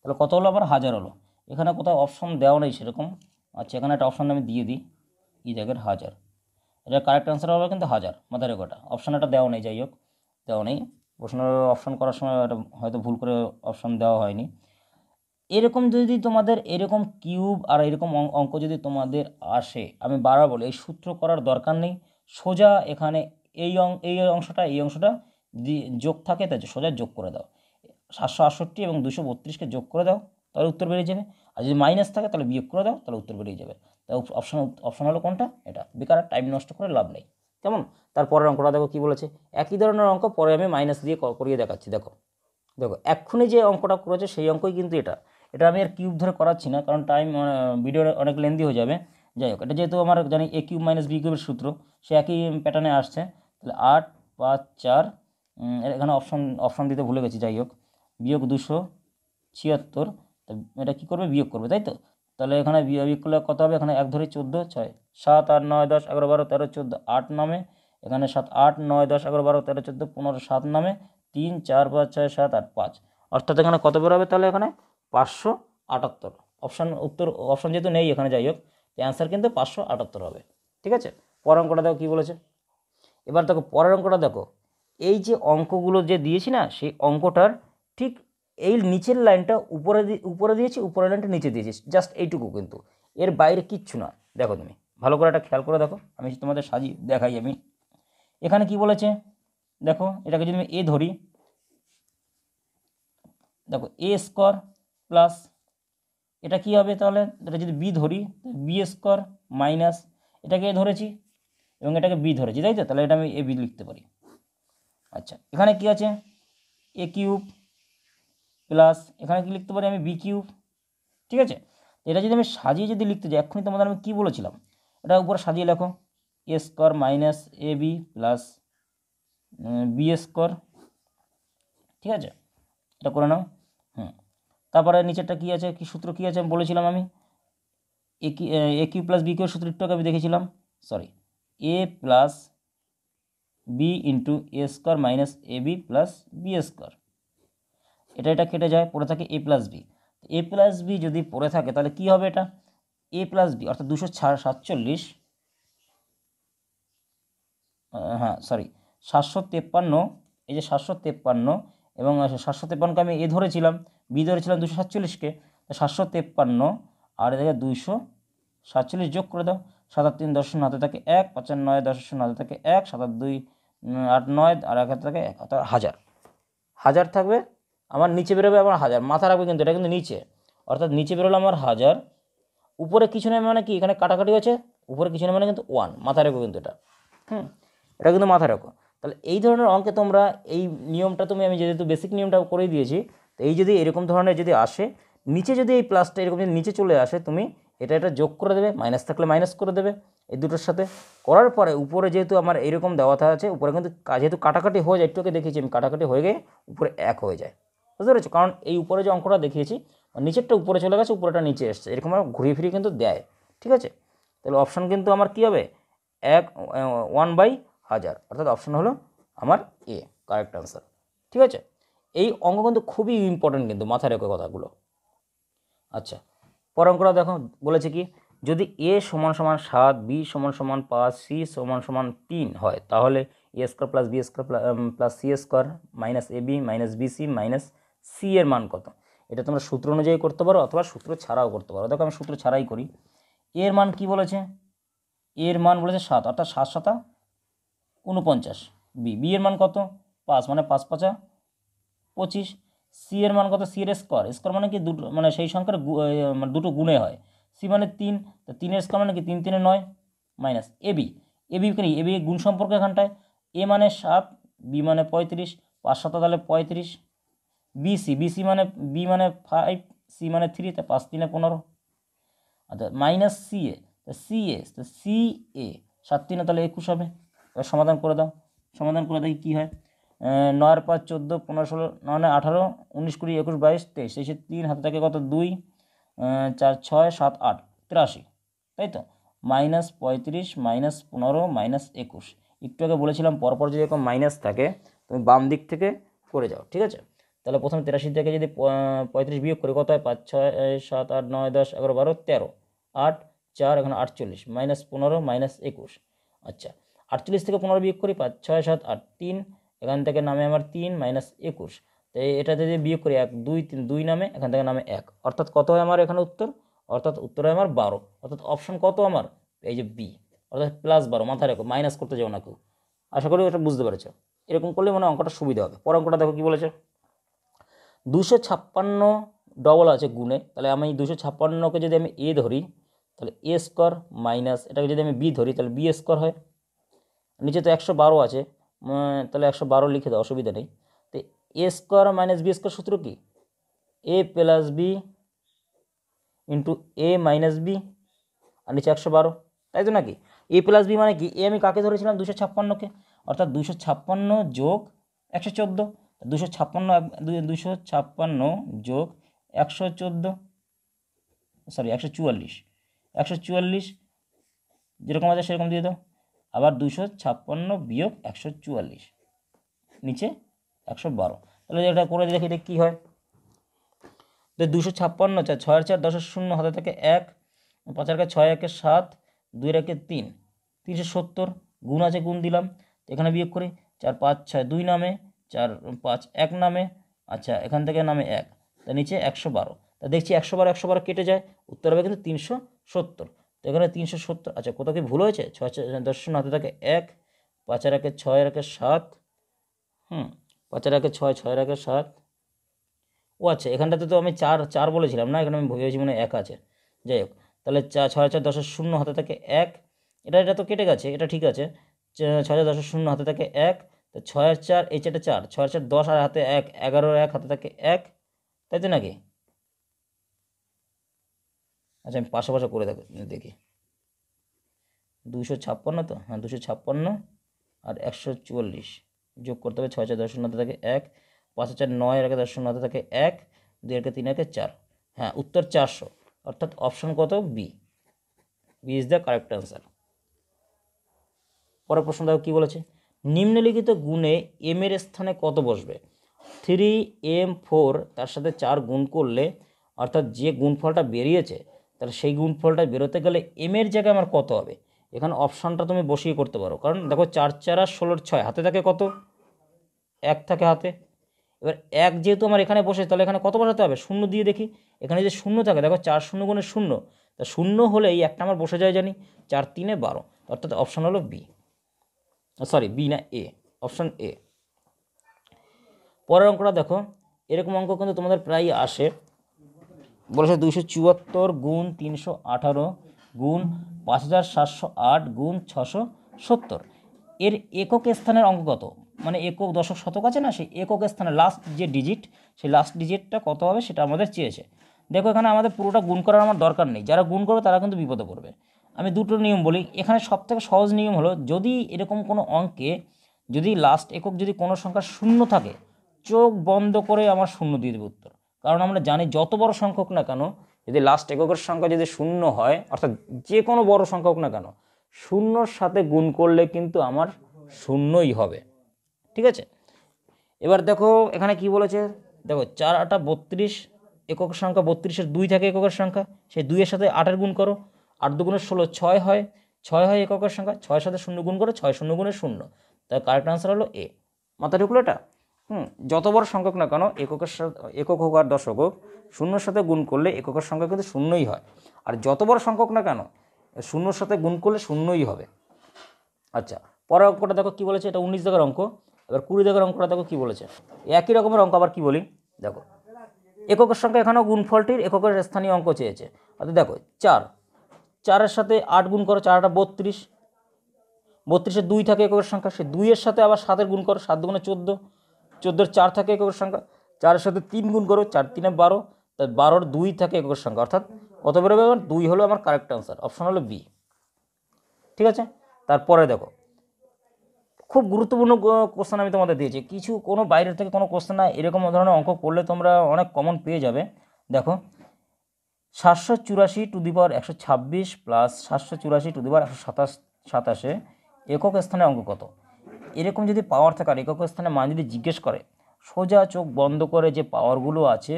তাহলে কত হলো আবার হাজার হলো এখানে কোথাও অপশন দেওয়া নেই সেরকম আচ্ছা এখানে একটা অপশন আমি দিয়ে দিই ই জায়গার হাজার এটা কারেক্ট অ্যান্সার হবে কিন্তু হাজার মাথার গোটা অপশান একটা দেওয়া নেই যাই হোক দেওয়া নেই প্রশ্নের অপশন করার সময় হয়তো ভুল করে অপশন দেওয়া হয়নি এরকম যদি তোমাদের এরকম কিউব আর এরকম অঙ্ক যদি তোমাদের আসে আমি বারবার বলি এই সূত্র করার দরকার নেই সোজা এখানে এই অং এই অংশটা এই অংশটা যোগ থাকে তাই সোজা যোগ করে দাও সাতশো আটষট্টি এবং দুশো বত্রিশকে যোগ করে দাও তাহলে উত্তর বেরিয়ে যাবে আর যদি মাইনাস থাকে তাহলে বিয়োগ করে দাও তাহলে উত্তর বেরিয়ে যাবে তাই অপশন অপশন হলো কোনটা এটা বেকার টাইম নষ্ট করে লাভ নেই কেমন তারপরের অঙ্কটা দেখো কি বলেছে একই ধরনের অঙ্ক পরে আমি মাইনাস দিয়ে করিয়ে দেখাচ্ছি দেখো দেখো এক্ষুনি যে অঙ্কটা করেছে সেই অঙ্কই কিন্তু এটা এটা আমি আর কিউব ধরে করাচ্ছি না কারণ টাইম ভিডিও অনেক লেন্দি হয়ে যাবে যাই হোক এটা যেহেতু আমার জানি এ কিউব মাইনাস বি কিউবের সূত্র সে একই প্যাটার্নে আসছে তাহলে আট পাঁচ চার এখানে অপশন অপশন দিতে ভুলে গেছি যাই হোক বিয়োগ দুশো ছিয়াত্তর এটা কী করবে বিয়োগ করবে তাই তো তাহলে এখানে বিয়োগ করলে কত হবে এখানে এক ধরে চোদ্দো ছয় সাত আট নয় দশ এগারো বারো তেরো চোদ্দো আট নামে এখানে সাত আট নয় দশ এগারো বারো তেরো চোদ্দো পনেরো সাত নামে তিন চার পাঁচ ছয় সাত আট পাঁচ অর্থাৎ এখানে কত বেরোবে তাহলে এখানে পাঁচশো আটাত্তর অপশান উত্তর অপশান যেহেতু নেই এখানে যাই হোক অ্যান্সার কিন্তু পাঁচশো আটাত্তর হবে ঠিক আছে পর অঙ্কটা দেখো কী বলেছে এবার দেখো পরের অঙ্কটা দেখো এই যে অঙ্কগুলো যে দিয়েছি না সেই অঙ্কটার ঠিক এই নিচের লাইনটা উপরে উপরে দিয়েছি উপরের লাইনটা নিচে দিয়েছি জাস্ট এইটুকু কিন্তু এর বাইরে কিচ্ছু না দেখো তুমি ভালো করে একটা খেয়াল করে দেখো আমি তোমাদের সাজি দেখাই আমি এখানে কি বলেছে দেখো এটাকে যদি আমি এ ধরি দেখো এ স্কোয়ার প্লাস এটা কি হবে তাহলে এটা যদি বি ধরি বি স্কোয়ার মাইনাস এটাকে এ ধরেছি এবং এটাকে বি ধরেছি তাই তো তাহলে এটা আমি এ বি লিখতে পারি আচ্ছা এখানে কি আছে এ কিউব প্লাস এখানে কি লিখতে পারি আমি বি কিউব ঠিক আছে এটা যদি আমি সাজিয়ে যদি লিখতে যাই এক্ষুনি তোমাদের আমি কী বলেছিলাম এটা উপরে সাজিয়ে লেখো A square minus A B plus B square ঠিক আছে এটা করে নাও হুম তারপরে নিচেরটা কী আছে কি সূত্র কী আছে আমি বলেছিলাম আমি এ কি A Q plus B Q সূত্র আমি দেখেছিলাম sorry A plus B into A square minus A B plus B square এটা এটা কেটে যায় পড়ে থাকে A plus B A plus B যদি পড়ে থাকে তাহলে কি হবে এটা এ প্লাস বি অর্থাৎ দুশো সাতচল্লিশ হ্যাঁ সরি সাতশো তেপ্পান্ন এই যে সাতশো তেপ্পান্ন এবং সাতশো তেপ্পান্নকে আমি এ ধরেছিলাম বি ধরেছিলাম দুশো সাতচল্লিশকে তো সাতশো তেপ্পান্ন আর এদিকে দুইশো সাতচল্লিশ যোগ করে দাও সাত আট তিন দশ হাতে থাকে এক পাঁচ নয় দশ শূন্য হাতে থাকে এক সাত আট দুই আট নয় আর এক হাতে থাকে এক অর্থাৎ হাজার হাজার থাকবে আমার নিচে বেরোবে আমার হাজার মাথা রাখবে কিন্তু এটা কিন্তু নিচে অর্থাৎ নিচে বেরোলো আমার হাজার উপরে কিছু নেই মানে কি এখানে কাটাকাটি আছে উপরে কিছু নেই মানে কিন্তু ওয়ান মাথা রেখো কিন্তু এটা হুম এটা কিন্তু মাথা রেখো তাহলে এই ধরনের অঙ্কে তোমরা এই নিয়মটা তুমি আমি যেহেতু বেসিক নিয়মটা করে দিয়েছি তো এই যদি এরকম ধরনের যদি আসে নিচে যদি এই প্লাসটা এরকম যদি নিচে চলে আসে তুমি এটা এটা যোগ করে দেবে মাইনাস থাকলে মাইনাস করে দেবে এই দুটোর সাথে করার পরে উপরে যেহেতু আমার এরকম দেওয়া আছে উপরে কিন্তু যেহেতু কাটাকাটি হয়ে যায় একটুকে দেখেছি আমি কাটাকাটি হয়ে গিয়ে উপরে এক হয়ে যায় বুঝতে পেরেছো কারণ এই উপরে যে অঙ্কটা দেখিয়েছি মানে নিচেরটা উপরে চলে গেছে উপরেটা নিচে এসছে এরকম ঘুরিয়ে ফিরিয়ে কিন্তু দেয় ঠিক আছে তাহলে অপশান কিন্তু আমার কী হবে এক ওয়ান বাই হাজার অর্থাৎ অপশান হলো আমার এ কারেক্ট অ্যান্সার ঠিক আছে এই অঙ্ক কিন্তু খুবই ইম্পর্ট্যান্ট কিন্তু মাথায় রেখে কথাগুলো আচ্ছা পর অঙ্কটা দেখো বলেছে কি যদি এ সমান সমান সাত বি সমান সমান পাঁচ সি সমান সমান তিন হয় তাহলে A square plus B square plus C square minus A B minus BC minus C এর মান কত এটা তোমরা সূত্র অনুযায়ী করতে পারো অথবা সূত্র ছাড়াও করতে পারো দেখো আমি সূত্র ছাড়াই করি এর মান কি বলেছে এর মান বলেছে সাত অর্থাৎ সাত সাতা উনপঞ্চাশ বি বি এর মান কত পাঁচ মানে পাঁচ পাঁচা পঁচিশ সি এর মান কত সি এর স্কোয়ার স্কোয়ার মানে কি দুটো মানে সেই সংখ্যার মানে দুটো গুণে হয় সি মানে তিন তো তিনের স্কোয়ার মানে কি তিন তিনে নয় minus A B B AB কি বি গুণ সম্পর্ক এখানটায় এ মানে সাত বি মানে পঁয়ত্রিশ পাঁচ সাত তাহলে পঁয়ত্রিশ বিসি বিসি মানে বি মানে ফাইভ সি মানে থ্রি তা পাঁচ তিনে পনেরো আচ্ছা minus C A C A তো সি এ সাত তিনে তাহলে একুশ হবে এবার সমাধান করে দাও সমাধান করে দেখি কী হয় নয় পাঁচ চোদ্দো পনেরো ষোলো নয় নয় আঠারো উনিশ কুড়ি একুশ বাইশ তেইশ তেইশে তিন হাতে থাকে কত দুই চার ছয় সাত আট তিরাশি তাই তো মাইনাস পঁয়ত্রিশ মাইনাস পনেরো মাইনাস একুশ একটু আগে বলেছিলাম পরপর যদি এরকম মাইনাস থাকে তুমি বাম দিক থেকে করে যাও ঠিক আছে তাহলে প্রথমে তিরাশি থেকে যদি পঁয়ত্রিশ বিয়োগ করি কত হয় পাঁচ ছয় সাত আট নয় দশ এগারো বারো তেরো আট চার এখন আটচল্লিশ মাইনাস পনেরো মাইনাস একুশ আচ্ছা আটচল্লিশ থেকে পনেরো বিয়োগ করি পাঁচ ছয় সাত আট তিন এখান থেকে নামে আমার তিন মাইনাস একুশ তো এটা যদি বিয়োগ করি এক দুই তিন দুই নামে এখান থেকে নামে এক অর্থাৎ কত হয় আমার এখানে উত্তর অর্থাৎ উত্তর হয় আমার বারো অর্থাৎ অপশন কত আমার এই যে বি অর্থাৎ প্লাস বারো মাথায় রেখো মাইনাস করতে যাও না কেউ আশা করি এটা বুঝতে পেরেছো এরকম করলে মানে অঙ্কটা সুবিধা হবে পর অঙ্কটা দেখো কী বলেছে দুশো ছাপ্পান্ন ডবল আছে গুণে তাহলে আমি দুশো ছাপ্পান্নকে যদি আমি এ ধরি তাহলে এ স্কোয়ার মাইনাস এটাকে যদি আমি বি ধরি তাহলে বি স্কোয়ার হয় নিচে তো একশো বারো আছে তাহলে একশো বারো লিখে দেওয়া অসুবিধা নেই তো A square minus B square সূত্র কী A plus B into A minus B আর নিচে একশো বারো তাই তো নাকি এ প্লাস বি মানে কি এ আমি কাকে ধরেছিলাম দুশো ছাপ্পান্নকে অর্থাৎ দুশো ছাপ্পান্ন যোগ একশো চোদ্দো দুশো ছাপ্পান্ন দুশো ছাপ্পান্ন যোগ একশো চোদ্দো সরি একশো চুয়াল্লিশ একশো চুয়াল্লিশ যেরকম আছে সেরকম দিয়ে দাও আবার দুশো ছাপ্পান্ন বিয়োগ একশো চুয়াল্লিশ নিচে একশো বারো তাহলে এটা করে দেখি এটা কী হয় তো দুশো ছাপ্পান্ন চার ছয়ের চার দশের শূন্য হাতে থেকে এক পাঁচ একে ছয় একে সাত দুই একে তিন তিনশো সত্তর গুণ আছে গুণ দিলাম এখানে বিয়োগ করে চার পাঁচ ছয় দুই নামে চার পাঁচ এক নামে আচ্ছা এখান থেকে নামে এক তা নিচে একশো বারো তা দেখছি একশো বারো একশো বারো কেটে যায় উত্তর হবে কিন্তু তিনশো সত্তর তো এখানে তিনশো সত্তর আচ্ছা কোথাও কি ভুল হয়েছে ছয় দশ শূন্য হাতে থাকে এক পাঁচের একে ছয় একে সাত হুম পাঁচের একে ছয় ছয় একে সাত ও আচ্ছা এখানটাতে তো আমি চার চার বলেছিলাম না এখানে আমি ভেবেছি মানে এক আছে যাই হোক তাহলে চা ছয় চার দশের শূন্য হাতে থাকে এক এটা এটা তো কেটে গেছে এটা ঠিক আছে ছয় চার দশের শূন্য হাতে থাকে এক তো ছয়ের চার এই চারটা চার ছয়ের চার দশ আর হাতে এক এগারোর এক হাতে থাকে এক তাই তো নাকি আচ্ছা আমি পাশে করে দেখি দুশো ছাপ্পান্ন তো হ্যাঁ দুশো ছাপ্পান্ন আর একশো চুয়াল্লিশ যোগ করতে হবে ছয় চার দশ শূন্যতে থাকে এক পাঁচ চার নয় একে দশ শূন্যতে থাকে এক দুই একে তিন একে চার হ্যাঁ উত্তর চারশো অর্থাৎ অপশন কত B B is the correct answer পরের প্রশ্ন দেখো কী বলেছে নিম্নলিখিত গুণে এম এর স্থানে কত বসবে থ্রি এম ফোর তার সাথে চার গুণ করলে অর্থাৎ যে গুণফলটা বেরিয়েছে তাহলে সেই গুণফলটা বেরোতে গেলে এম এর জায়গায় আমার কত হবে এখানে অপশানটা তুমি বসিয়ে করতে পারো কারণ দেখো চার চার আর ষোলোর ছয় হাতে থাকে কত এক থাকে হাতে এবার এক যেহেতু আমার এখানে বসে তাহলে এখানে কত বসাতে হবে শূন্য দিয়ে দেখি এখানে যে শূন্য থাকে দেখো চার শূন্য গুণে শূন্য তা শূন্য হলেই একটা আমার বসে যায় জানি চার তিনে বারো অর্থাৎ অপশান হলো বি সরি বি না এ অপশান এ পরের অঙ্কটা দেখো এরকম অঙ্ক কিন্তু তোমাদের প্রায় আসে বলেছে দুশো চুয়াত্তর গুণ তিনশো আঠারো গুণ পাঁচ হাজার সাতশো আট গুণ ছশো সত্তর এর একক স্থানের অঙ্ক কত মানে একক দশক শতক আছে না সেই একক স্থানে লাস্ট যে ডিজিট সেই লাস্ট ডিজিটটা কত হবে সেটা আমাদের চেয়েছে দেখো এখানে আমাদের পুরোটা গুণ করার আমার দরকার নেই যারা গুণ করবে তারা কিন্তু বিপদে পড়বে আমি দুটো নিয়ম বলি এখানে সবথেকে সহজ নিয়ম হলো যদি এরকম কোনো অঙ্কে যদি লাস্ট একক যদি কোনো সংখ্যা শূন্য থাকে চোখ বন্ধ করে আমার শূন্য দিয়ে দেবে উত্তর কারণ আমরা জানি যত বড় সংখ্যক না কেন যদি লাস্ট এককের সংখ্যা যদি শূন্য হয় অর্থাৎ যে কোনো বড় সংখ্যক না কেন শূন্যর সাথে গুণ করলে কিন্তু আমার শূন্যই হবে ঠিক আছে এবার দেখো এখানে কি বলেছে দেখো চার আটা বত্রিশ একক সংখ্যা বত্রিশের দুই থাকে এককের সংখ্যা সেই দুইয়ের সাথে আটের গুণ করো আট দুগুণে ষোলো ছয় হয় ছয় হয় এককের সংখ্যা ছয়ের সাথে শূন্য গুণ করে ছয় শূন্য গুণে শূন্য তাই কারেক্ট আনসার হলো এ মাথা ঢুকলো এটা হুম যত বড় সংখ্যক না কেন এককের সাথে একক হোক আর দশক হোক শূন্যর সাথে গুণ করলে এককের সংখ্যা কিন্তু শূন্যই হয় আর যত বড় সংখ্যক না কেন শূন্যর সাথে গুণ করলে শূন্যই হবে আচ্ছা পরের অঙ্কটা দেখো কী বলেছে এটা উনিশ দাগের অঙ্ক এবার কুড়ি দাগের অঙ্কটা দেখো কী বলেছে একই রকমের অঙ্ক আবার কী বলি দেখো এককের সংখ্যা এখানেও গুণফলটির এককের স্থানীয় অঙ্ক চেয়েছে অর্থাৎ দেখো চার চারের সাথে আট গুণ করো চারটা বত্রিশ বত্রিশে দুই থাকে এককের সংখ্যা সে দুইয়ের সাথে আবার সাতের গুণ করো সাত গুণে চোদ্দো চোদ্দোর চার থাকে এককের সংখ্যা চারের সাথে তিন গুণ করো চার তিনে বারো তাই বারোর দুই থাকে এককের সংখ্যা অর্থাৎ কত বেরোবে আমার দুই হলো আমার কারেক্ট আনসার অপশান হলো বি ঠিক আছে তারপরে দেখো খুব গুরুত্বপূর্ণ কোশ্চেন আমি তোমাদের দিয়েছি কিছু কোনো বাইরের থেকে কোনো কোশ্চেন না এরকম ধরনের অঙ্ক করলে তোমরা অনেক কমন পেয়ে যাবে দেখো সাতশো চুরাশি টু দি পাওয়ার একশো ছাব্বিশ প্লাস সাতশো চুরাশি টু দি পাওয়ার একশো সাতাশ সাতাশে একক স্থানে অঙ্ক কত এরকম যদি পাওয়ার আর একক স্থানে মান যদি জিজ্ঞেস করে সোজা চোখ বন্ধ করে যে পাওয়ারগুলো আছে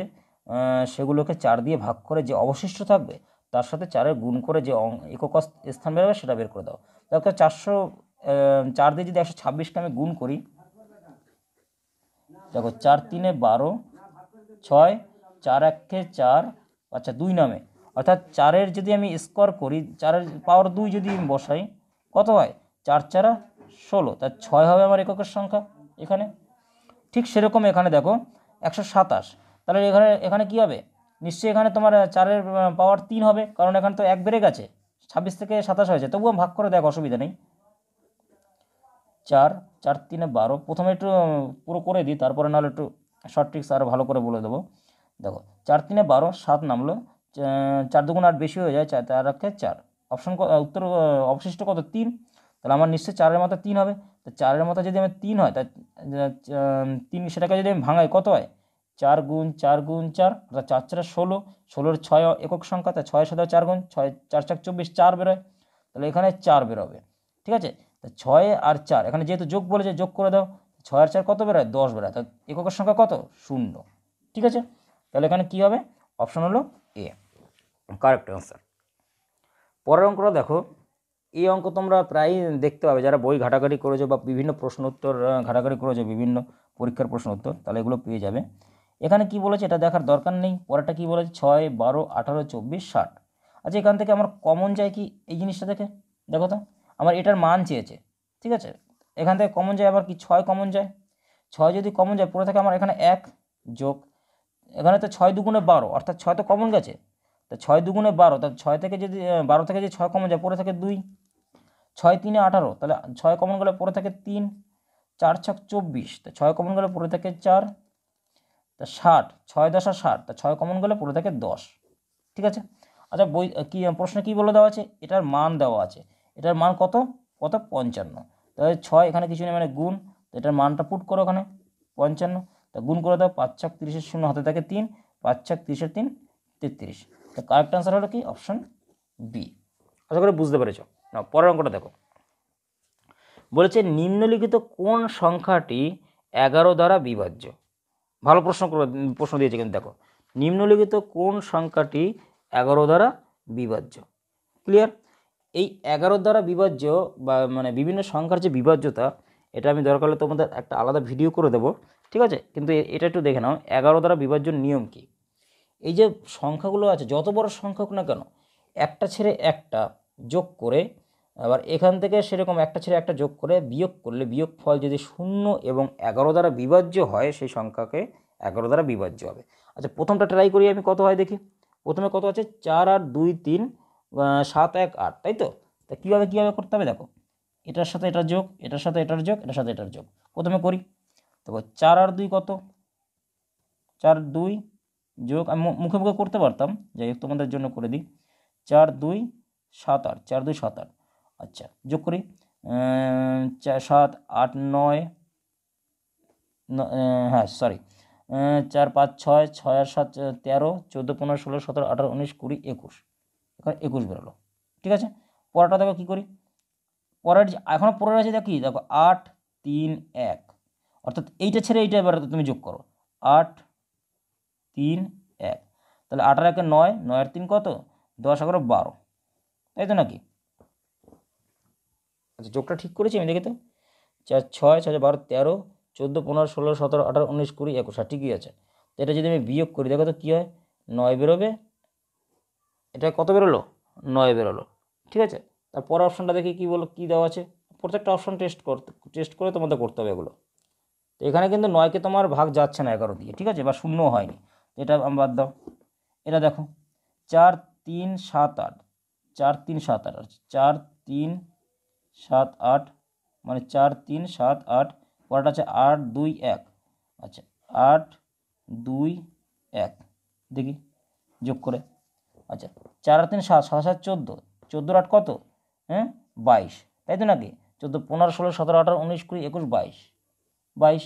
সেগুলোকে চার দিয়ে ভাগ করে যে অবশিষ্ট থাকবে তার সাথে চারের গুণ করে যে একক স্থান বেরোবে সেটা বের করে দাও তারপর চারশো চার দিয়ে যদি একশো ছাব্বিশকে আমি গুণ করি দেখো চার তিনে বারো ছয় চার একে চার আচ্ছা দুই নামে অর্থাৎ চারের যদি আমি স্কোয়ার করি চারের পাওয়ার দুই যদি বসাই কত হয় চার চারা ষোলো তার ছয় হবে আমার এককের সংখ্যা এখানে ঠিক সেরকম এখানে দেখো একশো সাতাশ তাহলে এখানে এখানে কী হবে নিশ্চয়ই এখানে তোমার চারের পাওয়ার তিন হবে কারণ এখানে তো এক বেড়ে গেছে ছাব্বিশ থেকে সাতাশ হয়েছে তবুও ভাগ করে দেখ অসুবিধা নেই চার চার তিনে বারো প্রথমে একটু পুরো করে দিই তারপরে নাহলে একটু শর্ট ট্রিক্স আরও ভালো করে বলে দেবো দেখো চার তিনে বারো সাত নামলো চার দুগুণ আট বেশি হয়ে যায় চার তার রাখে চার অপশন উত্তর অবশিষ্ট কত তিন তাহলে আমার নিশ্চয়ই চারের মাথা তিন হবে তো চারের মাথা যদি আমার তিন হয় তা তিন সেটাকে যদি আমি ভাঙাই কত হয় চার গুণ চার গুণ চার অর্থাৎ চার চার ষোলো ষোলোর ছয় একক সংখ্যা তা ছয় সাদা চার গুণ ছয় চার চার চব্বিশ চার বেরোয় তাহলে এখানে চার বেরোবে ঠিক আছে তা ছয় আর চার এখানে যেহেতু যোগ বলেছে যোগ করে দাও ছয় আর চার কত বেরোয় দশ বেরোয় তা এককের সংখ্যা কত শূন্য ঠিক আছে তাহলে এখানে কি হবে অপশন হলো এ কারেক্ট অ্যান্সার পরের অঙ্কটা দেখো এই অঙ্ক তোমরা প্রায়ই দেখতে পাবে যারা বই ঘাটাঘাটি করেছো বা বিভিন্ন প্রশ্ন উত্তর ঘাটাঘাটি করেছো বিভিন্ন পরীক্ষার প্রশ্ন উত্তর তাহলে এগুলো পেয়ে যাবে এখানে কি বলেছে এটা দেখার দরকার নেই পরেরটা কি বলেছে ছয় বারো আঠারো চব্বিশ ষাট আচ্ছা এখান থেকে আমার কমন যায় কি এই জিনিসটা থেকে দেখো তো আমার এটার মান চেয়েছে ঠিক আছে এখান থেকে কমন যায় আবার কি ছয় কমন যায় ছয় যদি কমন যায় পরে থাকে আমার এখানে এক যোগ এখানে তো ছয় দুগুণে বারো অর্থাৎ ছয় তো কমন গেছে তো ছয় দুগুণে বারো তা ছয় থেকে যদি বারো থেকে যদি ছয় কমন যায় পরে থাকে দুই ছয় তিনে আঠারো তাহলে ছয় কমন গেলে পরে থাকে তিন চার ছক চব্বিশ তা ছয় কমন গেলে পরে থাকে চার তা ষাট ছয় দশা ষাট তা ছয় কমন গেলে পরে থাকে দশ ঠিক আছে আচ্ছা বই কী প্রশ্নে কী বলে দেওয়া আছে এটার মান দেওয়া আছে এটার মান কত কত পঞ্চান্ন তাহলে ছয় এখানে কিছু নেই মানে গুণ এটার মানটা পুট করো ওখানে পঞ্চান্ন তা গুণ করে দাও পাঁচ ছক তিরিশের শূন্য হাতে থাকে তিন পাঁচ ছক তিরিশের তিন তেত্রিশ তা কারেক্ট আনসার হলো কি অপশান বি আশা করে বুঝতে পেরেছ না পরের অঙ্কটা দেখো বলেছে নিম্নলিখিত কোন সংখ্যাটি এগারো দ্বারা বিভাজ্য ভালো প্রশ্ন প্রশ্ন দিয়েছে কিন্তু দেখো নিম্নলিখিত কোন সংখ্যাটি এগারো দ্বারা বিভাজ্য ক্লিয়ার এই এগারো দ্বারা বিভাজ্য বা মানে বিভিন্ন সংখ্যার যে বিভাজ্যতা এটা আমি দরকার হলে তোমাদের একটা আলাদা ভিডিও করে দেবো ঠিক আছে কিন্তু এটা একটু দেখে নাও এগারো দ্বারা বিভাজন নিয়ম কি এই যে সংখ্যাগুলো আছে যত বড় সংখ্যক না কেন একটা ছেড়ে একটা যোগ করে আবার এখান থেকে সেরকম একটা ছেড়ে একটা যোগ করে বিয়োগ করলে বিয়োগ ফল যদি শূন্য এবং এগারো দ্বারা বিভাজ্য হয় সেই সংখ্যাকে এগারো দ্বারা বিভাজ্য হবে আচ্ছা প্রথমটা ট্রাই করি আমি কত হয় দেখি প্রথমে কত আছে চার আট দুই তিন সাত এক আট তাই তো তা কীভাবে কীভাবে করতে হবে দেখো এটার সাথে এটার যোগ এটার সাথে এটার যোগ এটার সাথে এটার যোগ প্রথমে করি দেখো চার আর দুই কত চার দুই যোগ আমি মুখে মুখে করতে পারতাম যাই হোক তোমাদের জন্য করে দিই চার দুই সাত আট চার দুই সাত আট আচ্ছা যোগ করি চার সাত আট নয় হ্যাঁ সরি চার পাঁচ ছয় ছয় আর সাত তেরো চোদ্দো পনেরো ষোলো সতেরো আঠারো উনিশ কুড়ি একুশ এখানে একুশ বেরোলো ঠিক আছে পরাটা দেখো কী করি পরের এখনও পরের আছে দেখো দেখো আট তিন এক অর্থাৎ এইটা ছেড়ে এইটা এবার তুমি যোগ করো আট তিন এক তাহলে আটার একে নয় নয়ের তিন কত দশ এগারো বারো তাই তো নাকি আচ্ছা যোগটা ঠিক করেছি আমি দেখি তো চার ছয় ছয় বারো তেরো চোদ্দো পনেরো ষোলো সতেরো আঠারো উনিশ কুড়ি একুশ আর হ্যাঁ, ঠিকই আছে তো এটা যদি আমি বিয়োগ করি দেখো তো কী হয় নয় বেরোবে এটা কত বেরোলো নয় বেরোলো ঠিক আছে তারপর অপশানটা দেখি কী বলো কী দেওয়া আছে প্রত্যেকটা অপশান টেস্ট করতে টেস্ট করে তোমাদের করতে হবে এগুলো তো এখানে কিন্তু নয়কে তোমার ভাগ যাচ্ছে না এগারো দিয়ে ঠিক আছে বা শূন্য হয়নি এটা বাদ দাও এটা দেখো চার তিন সাত আট চার তিন সাত আট চার তিন সাত আট মানে চার তিন সাত আট পরেটা আছে আট দুই এক আচ্ছা আট দুই এক দেখি যোগ করে আচ্ছা চার তিন সাত সাত সাত চোদ্দো চোদ্দোর আট কত হ্যাঁ বাইশ তাই তো নাকি চোদ্দো পনেরো ষোলো সতেরো আঠারো উনিশ কুড়ি একুশ বাইশ বাইশ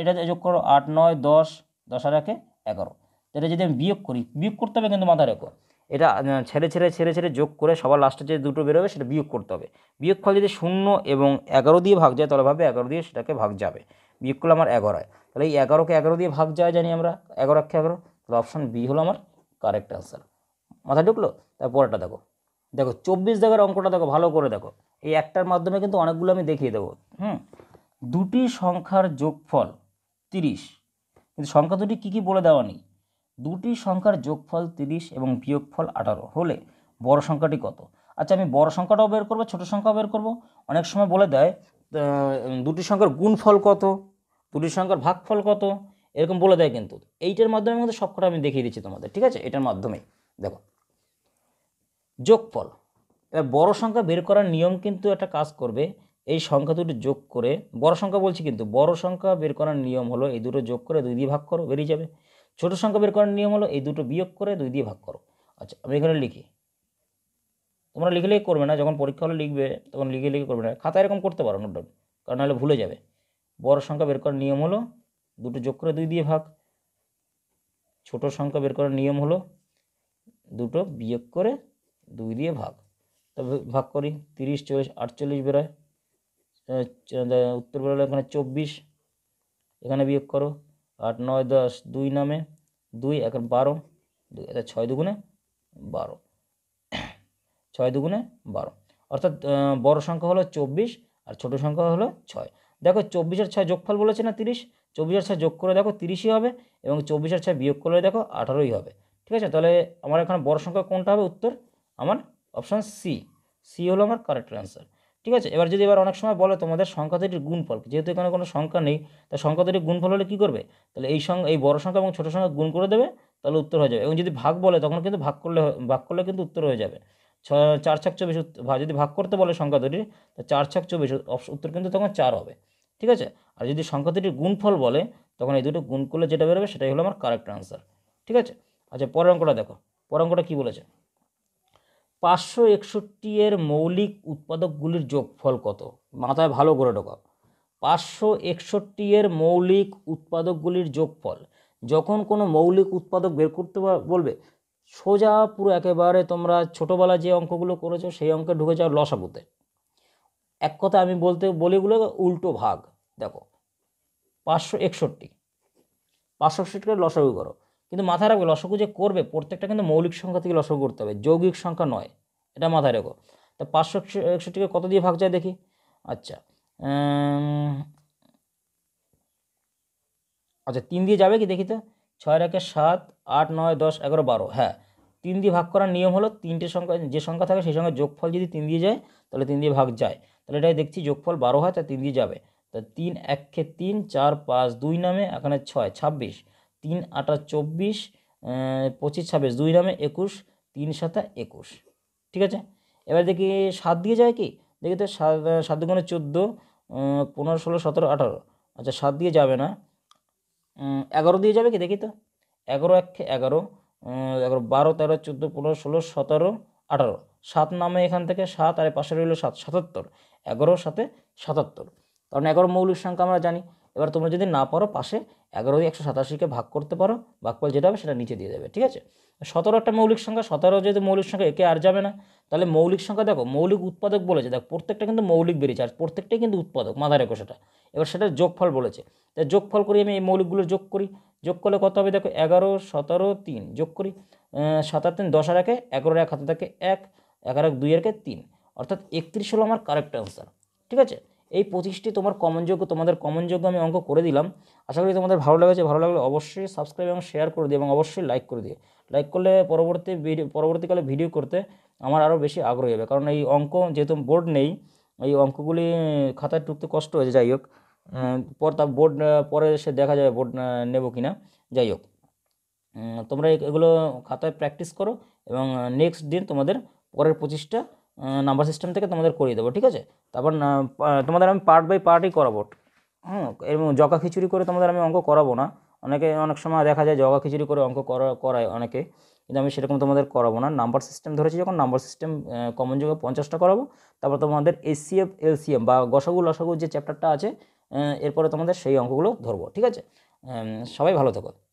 এটা যোগ করো আট নয় দশ দশ আর একে এগারো এটা যদি আমি বিয়োগ করি বিয়োগ করতে হবে কিন্তু মাথা রেখো এটা ছেড়ে ছেড়ে ছেড়ে ছেড়ে যোগ করে সবার লাস্টে যে দুটো বেরোবে সেটা বিয়োগ করতে হবে বিয়োগ ফল যদি শূন্য এবং এগারো দিয়ে ভাগ যায় তাহলে ভাবে এগারো দিয়ে সেটাকে ভাগ যাবে বিয়োগ করলে আমার এগারো হয় তাহলে এই এগারোকে এগারো দিয়ে ভাগ যায় জানি আমরা এগারো একে এগারো তাহলে অপশান বি হলো আমার কারেক্ট আনসার মাথায় ঢুকলো তারপরটা দেখো দেখো চব্বিশ দাগের অঙ্কটা দেখো ভালো করে দেখো এই একটার মাধ্যমে কিন্তু অনেকগুলো আমি দেখিয়ে দেবো হুম দুটি সংখ্যার যোগফল তিরিশ কিন্তু সংখ্যা দুটি কী কী বলে দেওয়া নেই দুটি সংখ্যার যোগফল তিরিশ এবং বিয়োগফল আঠারো হলে বড় সংখ্যাটি কত আচ্ছা আমি বড় সংখ্যাটাও বের করবো ছোটো সংখ্যাও বের করব অনেক সময় বলে দেয় দুটি সংখ্যার গুণফল কত দুটি সংখ্যার ভাগফল কত এরকম বলে দেয় কিন্তু এইটার মাধ্যমে কিন্তু সবকটা আমি দেখিয়ে দিচ্ছি তোমাদের ঠিক আছে এটার মাধ্যমে দেখো যোগফল এবার বড় সংখ্যা বের করার নিয়ম কিন্তু একটা কাজ করবে এই সংখ্যা দুটো যোগ করে বড় সংখ্যা বলছি কিন্তু বড় সংখ্যা বের করার নিয়ম হলো এই দুটো যোগ করে দুই দিয়ে ভাগ করো বেরিয়ে যাবে ছোট সংখ্যা বের করার নিয়ম হলো এই দুটো বিয়োগ করে দুই দিয়ে ভাগ করো আচ্ছা আমি এখানে লিখি তোমরা লিখে লিখে করবে না যখন পরীক্ষা হলে লিখবে তখন লিখে লিখে করবে না খাতা এরকম করতে পারো নোট ডাউন কারণ নাহলে ভুলে যাবে বড় সংখ্যা বের করার নিয়ম হলো দুটো যোগ করে দুই দিয়ে ভাগ ছোট সংখ্যা বের করার নিয়ম হলো দুটো বিয়োগ করে দুই দিয়ে ভাগ তবে ভাগ করি তিরিশ চল্লিশ আটচল্লিশ বেরোয় উত্তর বেরোলে এখানে চব্বিশ এখানে বিয়োগ করো আট নয় দশ দুই নামে দুই এক বারো দুই এটা ছয় দুগুণে বারো ছয় দুগুণে বারো অর্থাৎ বড় সংখ্যা হলো চব্বিশ আর ছোট সংখ্যা হলো ছয় দেখো চব্বিশ আর ছয় যোগফল বলেছে না তিরিশ চব্বিশ আর ছয় যোগ করে দেখো তিরিশই হবে এবং চব্বিশ আর ছয় বিয়োগ করলে দেখো আঠারোই হবে ঠিক আছে তাহলে আমার এখানে বড় সংখ্যা কোনটা হবে উত্তর আমার অপশান সি সি হলো আমার কারেক্ট অ্যান্সার ঠিক আছে এবার যদি এবার অনেক সময় বলে তোমাদের সংখ্যা দুটির গুণফল যেহেতু এখানে কোনো সংখ্যা নেই তা সংখ্যা দুটির গুণফল হলে কী করবে তাহলে এই সংখ্যা এই বড় সংখ্যা এবং ছোটো সংখ্যা গুণ করে দেবে তাহলে উত্তর হয়ে যাবে এবং যদি ভাগ বলে তখন কিন্তু ভাগ করলে ভাগ করলে কিন্তু উত্তর হয়ে যাবে চার ছাক চব্বিশ যদি ভাগ করতে বলে সংখ্যা দুটির তা চার ছাক চব্বিশ উত্তর কিন্তু তখন চার হবে ঠিক আছে আর যদি সংখ্যা দুটির গুণফল বলে তখন এই দুটো গুণ করলে যেটা বেরোবে সেটাই হলো আমার কারেক্ট অ্যান্সার ঠিক আছে আচ্ছা পরের অঙ্কটা দেখো পরের অঙ্কটা কী বলেছে পাঁচশো একষট্টি এর মৌলিক উৎপাদকগুলির যোগফল কত মাথায় ভালো করে ঢোকা পাঁচশো একষট্টি এর মৌলিক উৎপাদকগুলির যোগফল যখন কোনো মৌলিক উৎপাদক বের করতে বলবে সোজা পুরো একেবারে তোমরা ছোটোবেলা যে অঙ্কগুলো করেছো সেই অঙ্কে ঢুকে যাও লসাগুতে এক কথা আমি বলতে বলিগুলো উল্টো ভাগ দেখো পাঁচশো একষট্টি পাঁচশো একষট্টি লসাগু করো কিন্তু মাথায় রাখবে লসগু যে করবে প্রত্যেকটা কিন্তু মৌলিক সংখ্যা থেকে লসগু করতে হবে যৌগিক সংখ্যা নয় এটা মাথায় রেখো তা পাঁচশো একষট্টিকে কত দিয়ে ভাগ যায় দেখি আচ্ছা আচ্ছা তিন দিয়ে যাবে কি দেখি তো ছয় রেখে সাত আট নয় দশ এগারো বারো হ্যাঁ তিন দিয়ে ভাগ করার নিয়ম হলো তিনটে সংখ্যা যে সংখ্যা থাকে সেই সঙ্গে যোগফল যদি তিন দিয়ে যায় তাহলে তিন দিয়ে ভাগ যায় তাহলে এটাই দেখছি যোগফল বারো হয় তা তিন দিয়ে যাবে তা তিন একে তিন চার পাঁচ দুই নামে এখানে ছয় ছাব্বিশ তিন আটা চব্বিশ পঁচিশ ছাব্বিশ দুই নামে একুশ তিন সাতা একুশ ঠিক আছে এবার দেখি সাত দিয়ে যায় কি দেখি তো সাত সাত দুগুণে চোদ্দো পনেরো ষোলো সতেরো আঠারো আচ্ছা সাত দিয়ে যাবে না এগারো দিয়ে যাবে কি দেখি তো এগারো এক এগারো এগারো বারো তেরো চোদ্দো পনেরো ষোলো সতেরো আঠারো সাত নামে এখান থেকে সাত আর পাশে রইল সাত সাতাত্তর এগারো সাথে সাতাত্তর কারণ এগারো মৌলিক সংখ্যা আমরা জানি এবার তোমরা যদি না পারো পাশে এগারো দিয়ে একশো সাতাশিকে ভাগ করতে পারো ভাগফল যেটা হবে সেটা নিচে দিয়ে দেবে ঠিক আছে সতেরো একটা মৌলিক সংখ্যা সতেরো যদি মৌলিক সংখ্যা একে আর যাবে না তাহলে মৌলিক সংখ্যা দেখো মৌলিক উৎপাদক বলেছে দেখো প্রত্যেকটা কিন্তু মৌলিক বেরিয়েছে আর প্রত্যেকটাই কিন্তু উৎপাদক মাথায় রেখো সেটা এবার সেটা যোগফল বলেছে তাই যোগফল করি আমি এই মৌলিকগুলো যোগ করি যোগ করলে কত হবে দেখো এগারো সতেরো তিন যোগ করি সাতার তিন দশ আর একে এগারো এক হাতে থাকে এক এগারো এক দুই একে তিন অর্থাৎ একত্রিশ হলো আমার কারেক্ট অ্যান্সার ঠিক আছে এই পঁচিশটি তোমার কমন যোগ্য তোমাদের কমন যোগ্য আমি অঙ্ক করে দিলাম আশা করি তোমাদের ভালো লেগেছে ভালো লাগলে অবশ্যই সাবস্ক্রাইব এবং শেয়ার করে দিও এবং অবশ্যই লাইক করে দিও লাইক করলে পরবর্তী ভিডিও পরবর্তীকালে ভিডিও করতে আমার আরও বেশি আগ্রহী হবে কারণ এই অঙ্ক যেহেতু বোর্ড নেই এই অঙ্কগুলি খাতায় টুকতে কষ্ট হয়েছে যাই হোক পর তা বোর্ড পরে সে দেখা যাবে বোর্ড নেব কি না যাই হোক তোমরা এগুলো খাতায় প্র্যাকটিস করো এবং নেক্সট দিন তোমাদের পরের পঁচিশটা নাম্বার সিস্টেম থেকে তোমাদের করিয়ে দেবো ঠিক আছে তারপর তোমাদের আমি পার্ট বাই পার্টই করাবো হুম এবং জগা খিচুড়ি করে তোমাদের আমি অঙ্ক করাবো না অনেকে অনেক সময় দেখা যায় জগা খিচুড়ি করে অঙ্ক করা করায় অনেকে কিন্তু আমি সেরকম তোমাদের করাবো না নাম্বার সিস্টেম ধরেছি যখন নাম্বার সিস্টেম কমন যোগে পঞ্চাশটা করাবো তারপর তোমাদের এসিএফ এলসিএম বা গসাগু লসাগু যে চ্যাপ্টারটা আছে এরপরে তোমাদের সেই অঙ্কগুলো ধরবো ঠিক আছে সবাই ভালো থাকো